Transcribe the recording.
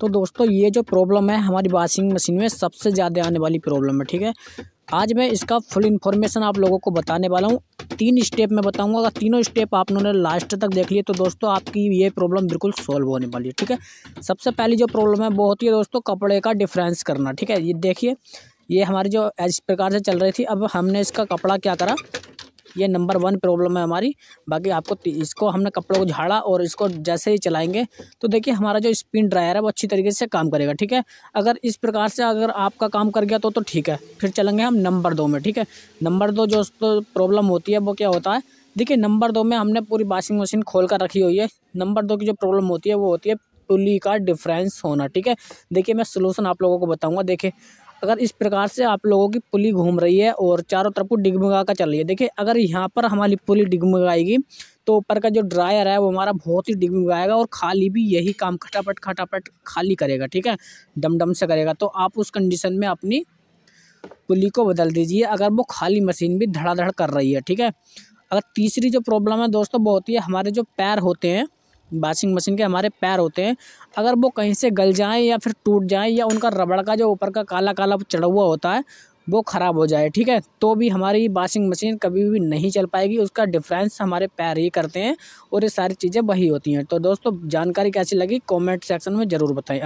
तो दोस्तों ये जो प्रॉब्लम है हमारी वाशिंग मशीन में सबसे ज़्यादा आने वाली प्रॉब्लम है ठीक है आज मैं इसका फुल इन्फॉर्मेशन आप लोगों को बताने वाला हूँ तीन स्टेप में बताऊँगा अगर तीनों स्टेप आप ने लास्ट तक देख लिए तो दोस्तों आपकी ये प्रॉब्लम बिल्कुल सॉल्व होने वाली है ठीक है सबसे पहली जो प्रॉब्लम है वो होती है दोस्तों कपड़े का डिफरेंस करना ठीक है ये देखिए ये हमारी जो इस प्रकार से चल रही थी अब हमने इसका कपड़ा क्या करा ये नंबर वन प्रॉब्लम है हमारी बाकी आपको इसको हमने कपड़ों को झाड़ा और इसको जैसे ही चलाएंगे तो देखिए हमारा जो स्पिन ड्रायर है वो अच्छी तरीके से काम करेगा ठीक है अगर इस प्रकार से अगर आपका काम कर गया तो तो ठीक है फिर चलेंगे हम नंबर दो में ठीक है नंबर दो जो तो प्रॉब्लम होती है वो क्या होता है देखिए नंबर दो में हमने पूरी वॉशिंग मशीन खोल कर रखी हुई है नंबर दो की जो प्रॉब्लम होती है वो होती है पुली का डिफरेंस होना ठीक है देखिए मैं सोलूसन आप लोगों को बताऊँगा देखिए अगर इस प्रकार से आप लोगों की पुली घूम रही है और चारों तरफ को डिगमगा कर चल रही है देखिए अगर यहाँ पर हमारी पुली डिगमगाएगी तो ऊपर का जो ड्रायर है वो हमारा बहुत ही डिगमगाएगा और खाली भी यही काम खटापट खटापट खाली करेगा ठीक है डम डम से करेगा तो आप उस कंडीशन में अपनी पुली को बदल दीजिए अगर वो खाली मशीन भी धड़ाधड़ कर रही है ठीक है अगर तीसरी जो प्रॉब्लम है दोस्तों वो होती है हमारे जो पैर होते हैं वाशिंग मशीन के हमारे पैर होते हैं अगर वो कहीं से गल जाएँ या फिर टूट जाएँ या उनका रबड़ का जो ऊपर का काला काला चढ़ा हुआ होता है वो ख़राब हो जाए ठीक है तो भी हमारी वाशिंग मशीन कभी भी नहीं चल पाएगी उसका डिफरेंस हमारे पैर ही करते हैं और ये सारी चीज़ें वही होती हैं तो दोस्तों जानकारी कैसी लगी कमेंट सेक्शन में ज़रूर बताएं